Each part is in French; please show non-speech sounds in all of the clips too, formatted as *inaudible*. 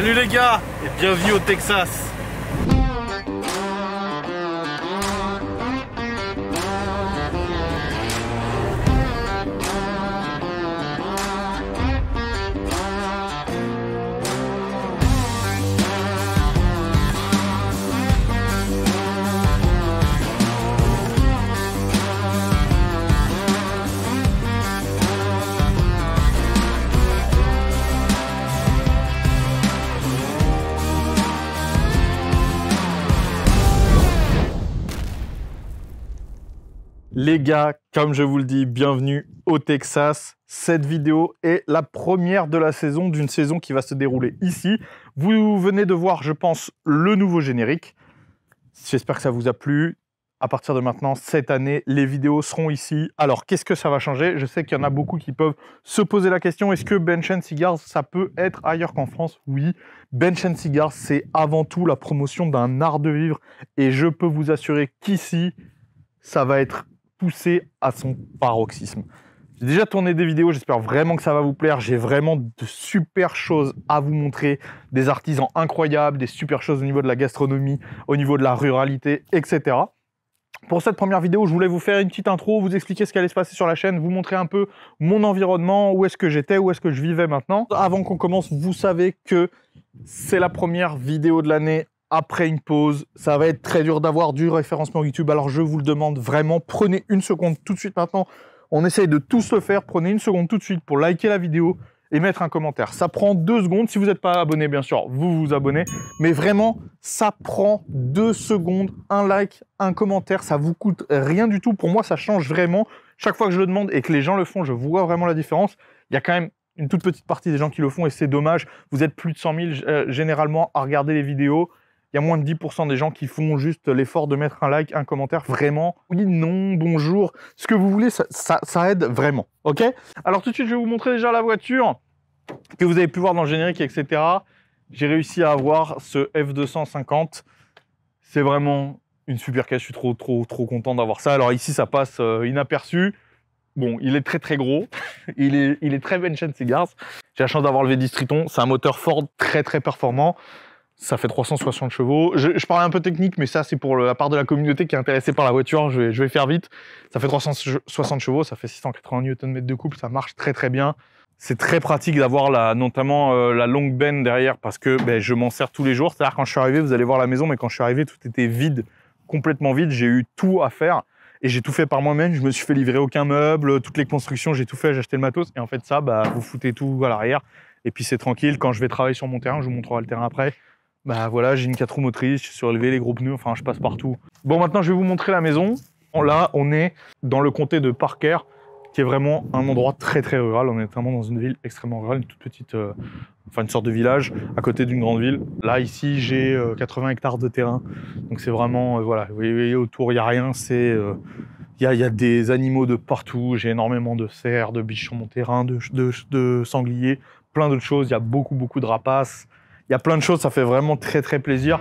Salut les gars et bienvenue au Texas Les gars, comme je vous le dis, bienvenue au Texas. Cette vidéo est la première de la saison, d'une saison qui va se dérouler ici. Vous venez de voir, je pense, le nouveau générique. J'espère que ça vous a plu. À partir de maintenant, cette année, les vidéos seront ici. Alors, qu'est-ce que ça va changer Je sais qu'il y en a beaucoup qui peuvent se poser la question. Est-ce que and Cigars, ça peut être ailleurs qu'en France Oui, and Cigars, c'est avant tout la promotion d'un art de vivre. Et je peux vous assurer qu'ici, ça va être poussé à son paroxysme. J'ai déjà tourné des vidéos, j'espère vraiment que ça va vous plaire. J'ai vraiment de super choses à vous montrer, des artisans incroyables, des super choses au niveau de la gastronomie, au niveau de la ruralité, etc. Pour cette première vidéo, je voulais vous faire une petite intro, vous expliquer ce qui allait se passer sur la chaîne, vous montrer un peu mon environnement, où est-ce que j'étais, où est-ce que je vivais maintenant. Avant qu'on commence, vous savez que c'est la première vidéo de l'année après une pause. Ça va être très dur d'avoir du référencement YouTube. Alors je vous le demande vraiment, prenez une seconde tout de suite maintenant. On essaye de tout se faire. Prenez une seconde tout de suite pour liker la vidéo et mettre un commentaire. Ça prend deux secondes. Si vous n'êtes pas abonné, bien sûr, vous vous abonnez. Mais vraiment, ça prend deux secondes. Un like, un commentaire, ça vous coûte rien du tout. Pour moi, ça change vraiment. Chaque fois que je le demande et que les gens le font, je vois vraiment la différence. Il y a quand même une toute petite partie des gens qui le font et c'est dommage. Vous êtes plus de 100 000 euh, généralement à regarder les vidéos il y a moins de 10% des gens qui font juste l'effort de mettre un like, un commentaire, vraiment. Oui, non, bonjour, ce que vous voulez, ça, aide vraiment, ok Alors tout de suite, je vais vous montrer déjà la voiture que vous avez pu voir dans le générique, etc. J'ai réussi à avoir ce F250. C'est vraiment une super caisse, je suis trop, trop, trop content d'avoir ça. Alors ici, ça passe euh, inaperçu. Bon, il est très très gros, *laughs* il est, il est très ces Cigars. J'ai la chance d'avoir le V10 Triton, c'est un moteur Ford très très performant. Ça fait 360 chevaux. Je, parlais parle un peu technique, mais ça, c'est pour la part de la communauté qui est intéressée par la voiture. Je vais, faire vite. Ça fait 360 chevaux, ça fait 680 Nm de couple. Ça marche très, très bien. C'est très pratique d'avoir notamment euh, la longue benne derrière parce que ben, je m'en sers tous les jours. C'est-à-dire, quand je suis arrivé, vous allez voir la maison, mais quand je suis arrivé, tout était vide, complètement vide. J'ai eu tout à faire et j'ai tout fait par moi-même. Je me suis fait livrer aucun meuble, toutes les constructions, j'ai tout fait, j'ai acheté le matos. Et en fait, ça, bah, vous foutez tout à l'arrière. Et puis c'est tranquille. Quand je vais travailler sur mon terrain, je vous montrerai le terrain après bah voilà, j'ai une 4 roues motrices, je suis surélevé, les groupes pneus, enfin je passe partout. Bon, maintenant je vais vous montrer la maison. Là, on est dans le comté de Parker, qui est vraiment un endroit très très rural. On est vraiment dans une ville extrêmement rurale, une toute petite, euh, enfin une sorte de village à côté d'une grande ville. Là, ici, j'ai 80 euh, hectares de terrain. Donc c'est vraiment, euh, voilà, vous voyez, autour, il n'y a rien, c'est... il y, y, a, des animaux de partout, j'ai énormément de cerfs, de biches sur mon terrain, de, de sangliers, plein d'autres choses. Il y a beaucoup, beaucoup de rapaces, il y a plein de choses, ça fait vraiment très très plaisir.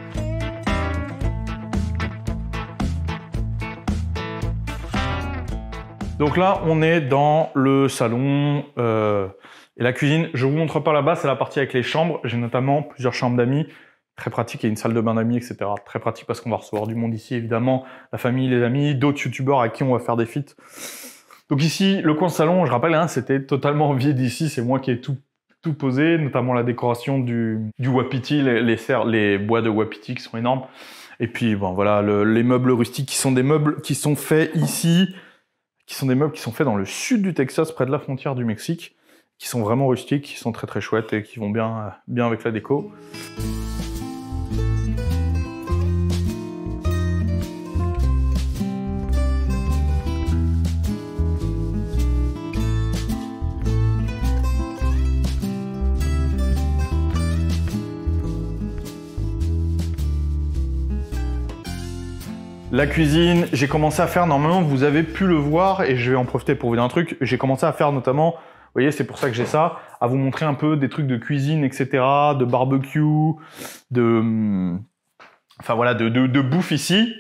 Donc là, on est dans le salon euh, et la cuisine. Je vous montre pas là-bas, c'est la partie avec les chambres. J'ai notamment plusieurs chambres d'amis, très pratique, et une salle de bain d'amis, etc. Très pratique parce qu'on va recevoir du monde ici, évidemment, la famille, les amis, d'autres youtubeurs à qui on va faire des feats. Donc ici, le coin salon, je rappelle, hein, c'était totalement *laughs* vide d'ici C'est moi qui ai tout tout posé, notamment la décoration du, wapiti, les, les bois de wapiti qui sont énormes. Et puis, bon, voilà, les meubles rustiques qui sont des meubles qui sont faits ici, qui sont des meubles qui sont faits dans le sud du Texas, près de la frontière du Mexique, qui sont vraiment rustiques, qui sont très très chouettes et qui vont bien, bien avec la déco. La cuisine, j'ai commencé à faire, normalement vous avez pu le voir et je vais en profiter pour vous dire un truc, j'ai commencé à faire notamment, vous voyez c'est pour ça que j'ai ça, à vous montrer un peu des trucs de cuisine, etc., de barbecue, de... Hmm, enfin voilà, de, de, bouffe ici.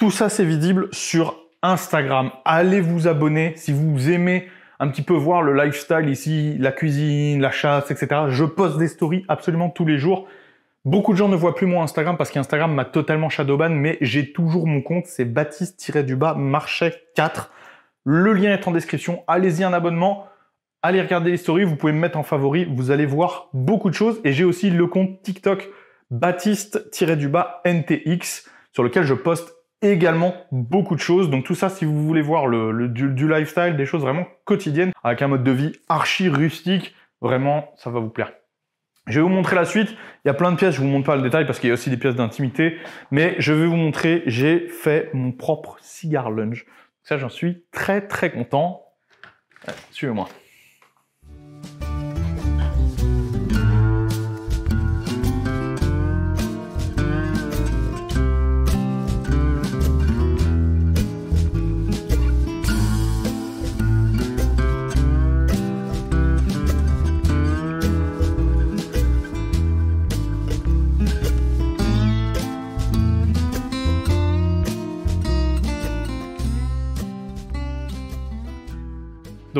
Tout ça c'est visible sur Instagram. Allez vous abonner si vous aimez un petit peu voir le lifestyle ici, la cuisine, la chasse, etc. Je poste des stories absolument tous les jours. Beaucoup de gens ne voient plus mon Instagram parce qu'Instagram m'a totalement shadowban, mais j'ai toujours mon compte, c'est baptiste-du-bas marchais 4. Le lien est en description, allez-y un abonnement, allez regarder les stories, vous pouvez me mettre en favori, vous allez voir beaucoup de choses. Et j'ai aussi le compte TikTok baptiste-du-bas NTX sur lequel je poste également beaucoup de choses. Donc tout ça, si vous voulez voir du lifestyle, des choses vraiment quotidiennes, avec un mode de vie archi rustique, vraiment, ça va vous plaire. Je vais vous montrer la suite. Il y a plein de pièces, je vous montre pas le détail parce qu'il y a aussi des pièces d'intimité. Mais je vais vous montrer, j'ai fait mon propre cigar lunge. Ça, j'en suis très très content. Euh, suivez-moi.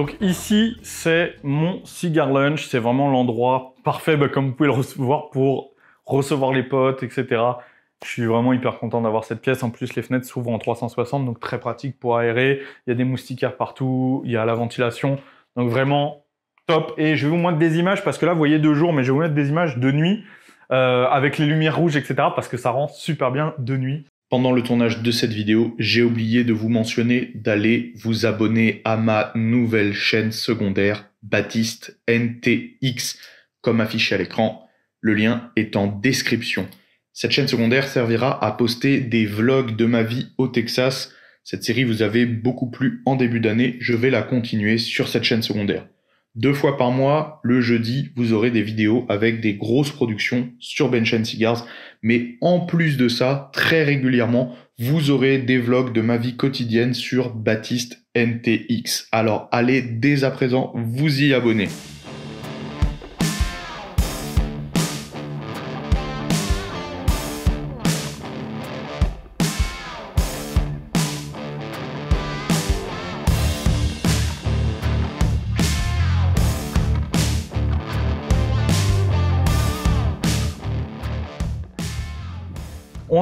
Donc ici, c'est mon cigar lunch. C'est vraiment l'endroit parfait, bah, comme vous pouvez le recevoir, pour recevoir les potes, etc. Je suis vraiment hyper content d'avoir cette pièce. En plus, les fenêtres s'ouvrent en 360, donc très pratique pour aérer. Il y a des moustiquaires partout, il y a la ventilation. Donc vraiment top. Et je vais vous montrer des images, parce que là, vous voyez deux jours, mais je vais vous mettre des images de nuit, euh, avec les lumières rouges, etc. Parce que ça rend super bien de nuit. Pendant le tournage de cette vidéo, j'ai oublié de vous mentionner d'aller vous abonner à ma nouvelle chaîne secondaire, Baptiste NTX, comme affiché à l'écran. Le lien est en description. Cette chaîne secondaire servira à poster des vlogs de ma vie au Texas. Cette série vous avait beaucoup plu en début d'année, je vais la continuer sur cette chaîne secondaire. Deux fois par mois, le jeudi, vous aurez des vidéos avec des grosses productions sur Bench Cigars. Mais en plus de ça, très régulièrement, vous aurez des vlogs de ma vie quotidienne sur Baptiste NTX. Alors allez dès à présent vous y abonner.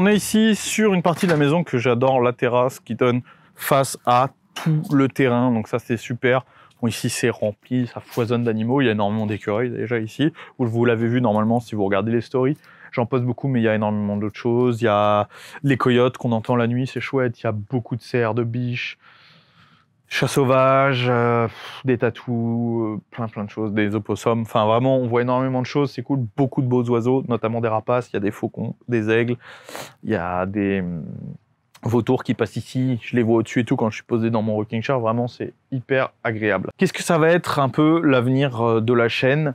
on est ici sur une partie de la maison que j'adore, la terrasse qui donne face à tout le terrain. Donc ça, c'est super. ici, c'est rempli, ça foisonne d'animaux. Il y a énormément d'écureuils déjà ici. où vous l'avez vu normalement si vous regardez les stories. J'en poste beaucoup, mais il y a énormément d'autres choses. Il y a les coyotes qu'on entend la nuit, c'est chouette. Il y a beaucoup de cerfs, de biches. Chats sauvages, euh, des tatous, euh, plein plein de choses, des opossums. Enfin, vraiment, on voit énormément de choses. C'est cool. Beaucoup de beaux oiseaux, notamment des rapaces. Il y a des faucons, des aigles. Il y a des hum, vautours qui passent ici. Je les vois au-dessus et tout quand je suis posé dans mon rocking chair. Vraiment, c'est hyper agréable. Qu'est-ce que ça va être un peu l'avenir euh, de la chaîne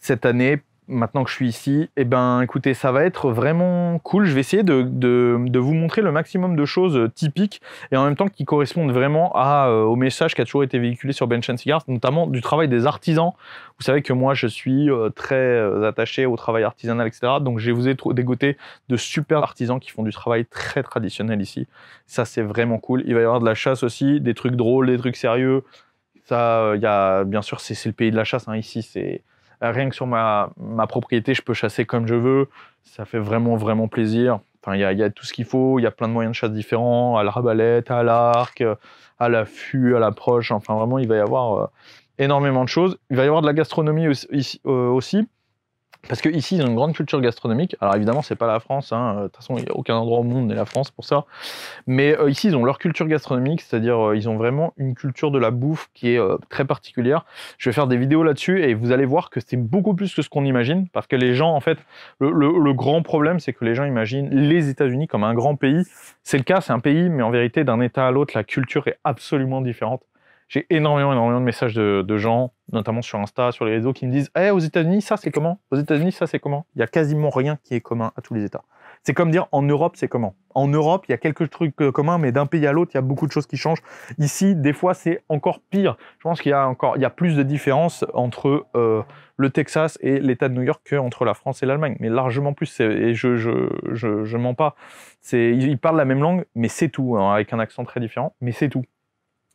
cette année maintenant que je suis ici, eh ben, écoutez, ça va être vraiment cool. Je vais essayer de, vous montrer le maximum de choses euh, typiques et en même temps qui correspondent vraiment à, euh, au message qui a toujours été véhiculé sur Bench and Cigars, notamment du travail des artisans. Vous savez que moi, je suis euh, très attaché au travail artisanal, etc. Donc, je vous ai dégoté de super artisans qui font du travail très traditionnel ici. Ça, c'est vraiment cool. Il va y avoir de la chasse aussi, des trucs drôles, des trucs sérieux. Ça, il bien sûr, c'est le pays de la chasse. Hein. ici, c'est Rien que sur ma, propriété, je peux chasser comme je veux. Ça fait vraiment, vraiment plaisir. Enfin, il y, a tout ce qu'il faut. Il y a plein de moyens de chasse différents, à la rabalette, à l'arc, à l'affût, à l'approche. Enfin, vraiment, il va y avoir euh, énormément de choses. Il va y avoir de la gastronomie aussi euh, parce que ici, ils ont une grande culture gastronomique. Alors évidemment, c'est pas la France. Hein. Euh, de toute façon, il n'y a aucun endroit au monde n'est la France pour ça. Mais euh, ici, ils ont leur culture gastronomique, c'est-à-dire euh, ils ont vraiment une culture de la bouffe qui est très particulière. Je vais faire des vidéos là-dessus et vous allez voir que c'est beaucoup plus que ce qu'on imagine. Parce que les gens, en fait, le grand problème, c'est que les gens imaginent les États-Unis comme un grand pays. C'est le cas, c'est un pays, mais en vérité, d'un État à l'autre, la culture est absolument différente j'ai énormément, énormément de messages de, gens, notamment sur Insta, sur les réseaux, qui me disent hey, eh, aux États-Unis, ça c'est comment Aux États-Unis, ça c'est comment Il y a quasiment rien qui est commun à tous les États. C'est comme dire en Europe, c'est comment En Europe, il y a quelques trucs euh, communs, mais d'un pays à l'autre, il y a beaucoup de choses qui changent. Ici, des fois, c'est encore pire. Je pense qu'il y a encore, il y a plus de différences entre euh, le Texas et l'État de New York qu'entre la France et l'Allemagne, mais largement plus. Et je, je, je, je mens pas. Ils parlent la même langue, mais c'est tout, hein, avec un accent très différent, mais c'est tout.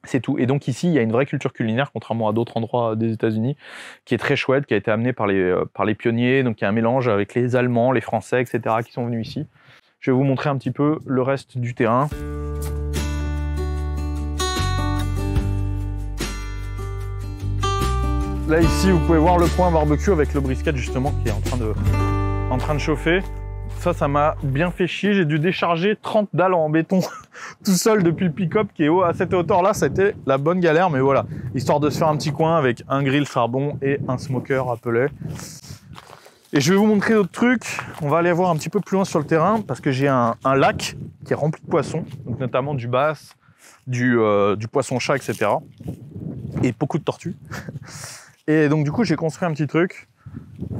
C'est tout. Et donc ici, il y a une vraie culture culinaire, contrairement à d'autres endroits des États-Unis, qui est très chouette, qui a été amenée par les, euh, par les pionniers. Donc il y a un mélange avec les Allemands, les Français, etc., qui sont venus ici. Je vais vous montrer un petit peu le reste du terrain. Là ici, vous pouvez voir le point barbecue avec le brisket justement qui est en train de, en train de chauffer ça, m'a bien fait chier. J'ai dû décharger 30 dalles en béton *laughs* tout seul depuis le pick-up qui est haut à cette hauteur-là. C'était la bonne galère, mais voilà. Histoire de se faire un petit coin avec un grill charbon et un smoker appelé. Et je vais vous montrer d'autres trucs. On va aller voir un petit peu plus loin sur le terrain parce que j'ai un, lac qui est rempli de poissons, notamment du bass, du, euh, du poisson-chat, etc. Et beaucoup de tortues. *laughs* Et donc du coup, j'ai construit un petit truc.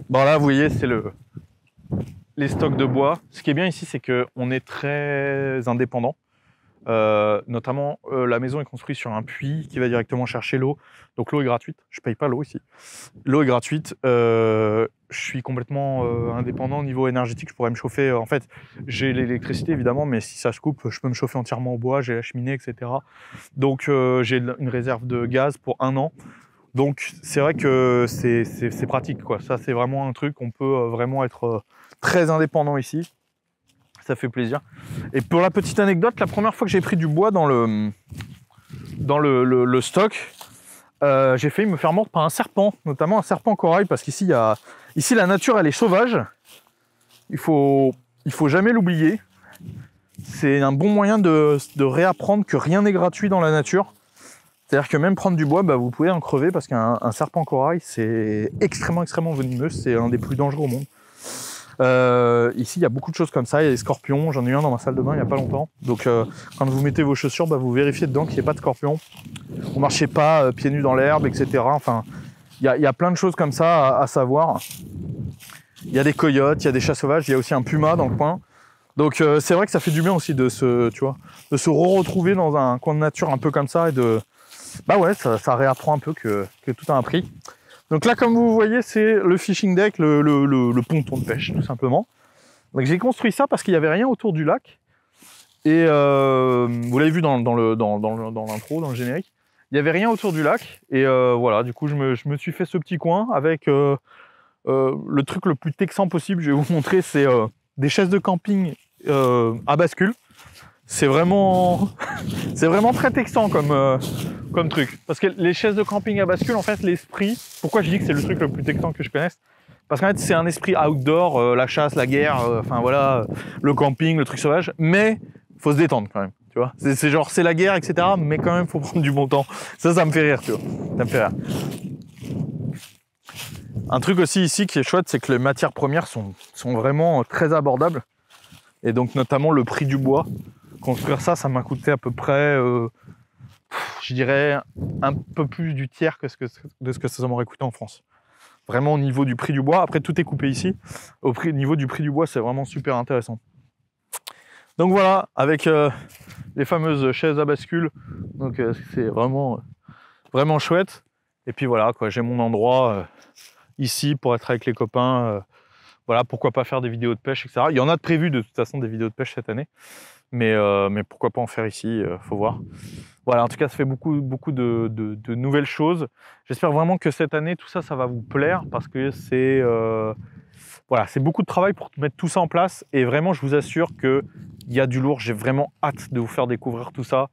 Bon là, vous voyez, c'est le, les stocks de bois. Ce qui est bien ici, c'est qu'on est très indépendant. Euh, notamment, euh, la maison est construite sur un puits qui va directement chercher l'eau. Donc l'eau est gratuite. Je ne paye pas l'eau ici. L'eau est gratuite. Euh, je suis complètement indépendant au niveau énergétique. Je pourrais me chauffer. En fait, j'ai l'électricité évidemment, mais si ça se coupe, je peux me chauffer entièrement au bois. J'ai la cheminée, etc. Donc j'ai une réserve de gaz pour un an. Donc c'est vrai que c'est pratique. Ça, c'est vraiment un truc. qu'on peut vraiment être très indépendant ici. Ça fait plaisir. Et pour la petite anecdote, la première fois que j'ai pris du bois dans le, dans le, stock, euh, j'ai failli me faire mordre par un serpent, notamment un serpent corail, parce qu'ici, ici la nature, elle est sauvage. Il faut, il faut jamais l'oublier. C'est un bon moyen de, réapprendre que rien n'est gratuit dans la nature. C'est-à-dire que même prendre du bois, bah, vous pouvez en crever parce qu'un serpent corail, c'est extrêmement, extrêmement venimeux. C'est un des plus dangereux au monde. Euh, ici, il y a beaucoup de choses comme ça. Il y a des scorpions. J'en ai eu un dans ma salle de bain il n'y a pas longtemps. Donc, euh, quand vous mettez vos chaussures, bah, vous vérifiez dedans qu'il n'y ait pas de scorpion. Vous marchez pas euh, pieds nus dans l'herbe, etc. Enfin, il y, a, plein de choses comme ça à, savoir. Il y a des coyotes, il y a des chats sauvages, il y a aussi un puma dans le coin. Donc c'est vrai que ça fait du bien aussi de se, de se retrouver dans un coin de nature un peu comme ça et de, bah ouais, ça, réapprend un peu que tout a un prix. Donc là, comme vous voyez, c'est le fishing deck, le, ponton de pêche, tout simplement. Donc j'ai construit ça parce qu'il n'y avait rien autour du lac. Et euh, vous l'avez vu dans, l'intro, dans, le générique, il n'y avait rien autour du lac. Et euh, voilà, du coup, je me, suis fait ce petit coin avec euh, le truc le plus texan possible. Je vais vous montrer, c'est des chaises de camping à bascule. *laughs* C'est vraiment, très textant euh, comme, truc. Parce que les chaises de camping à bascule, en fait, l'esprit, pourquoi je dis que c'est le truc le plus textant que je connaisse Parce qu'en fait, c'est un esprit outdoor, euh, la chasse, la guerre, euh, enfin voilà, le camping, le truc sauvage. Mais faut se détendre quand même. C'est genre, c'est la guerre, etc. Mais quand même, faut *laughs* prendre du bon temps. Ça, ça me fait rire, tu vois. Ça me fait rire. Un truc aussi ici qui est chouette, c'est que les matières premières sont, vraiment très abordables. Et donc, notamment le prix du bois construire ça, ça m'a coûté à peu près, euh, je dirais, un peu plus du tiers que ce que, de ce que ça m'aurait coûté en France. Vraiment au niveau du prix du bois. Après, tout est coupé ici. Au niveau du prix du bois, c'est vraiment super intéressant. Donc voilà, avec euh, les fameuses chaises à bascule. Donc euh, c'est vraiment, vraiment chouette. Et puis voilà, quoi, j'ai mon endroit ici pour être avec les copains. voilà, pourquoi pas faire des vidéos de pêche, etc. Il y en a de prévu de toute façon des vidéos de pêche cette année. Euh, mais, pourquoi pas en faire ici, il euh, faut voir. Voilà, en tout cas, ça fait beaucoup, beaucoup de, nouvelles choses. J'espère vraiment que cette année, tout ça, ça va vous plaire parce que c'est euh, voilà, c'est beaucoup de travail pour mettre tout ça en place. Et vraiment, je vous assure qu'il y a du lourd. J'ai vraiment hâte de vous faire découvrir tout ça.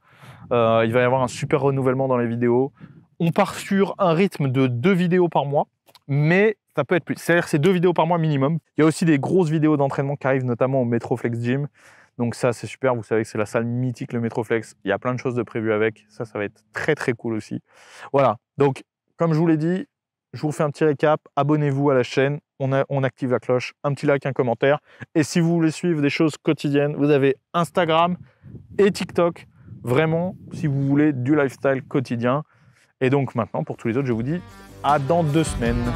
il va y avoir un super renouvellement dans les vidéos. On part sur un rythme de deux vidéos par mois, mais ça peut être plus. C'est-à-dire c'est deux vidéos par mois minimum. Il y a aussi des grosses vidéos d'entraînement qui arrivent notamment au Metroflex Gym. Donc ça, c'est super. Vous savez que c'est la salle mythique, le Metroflex. Il y a plein de choses de prévues avec. Ça, ça va être très, très cool aussi. Voilà. Donc, comme je vous l'ai dit, je vous fais un petit récap. Abonnez-vous à la chaîne. On, on, active la cloche, un petit like, un commentaire. Et si vous voulez suivre des choses quotidiennes, vous avez Instagram et TikTok. Vraiment, si vous voulez du lifestyle quotidien. Et donc maintenant, pour tous les autres, je vous dis à dans deux semaines.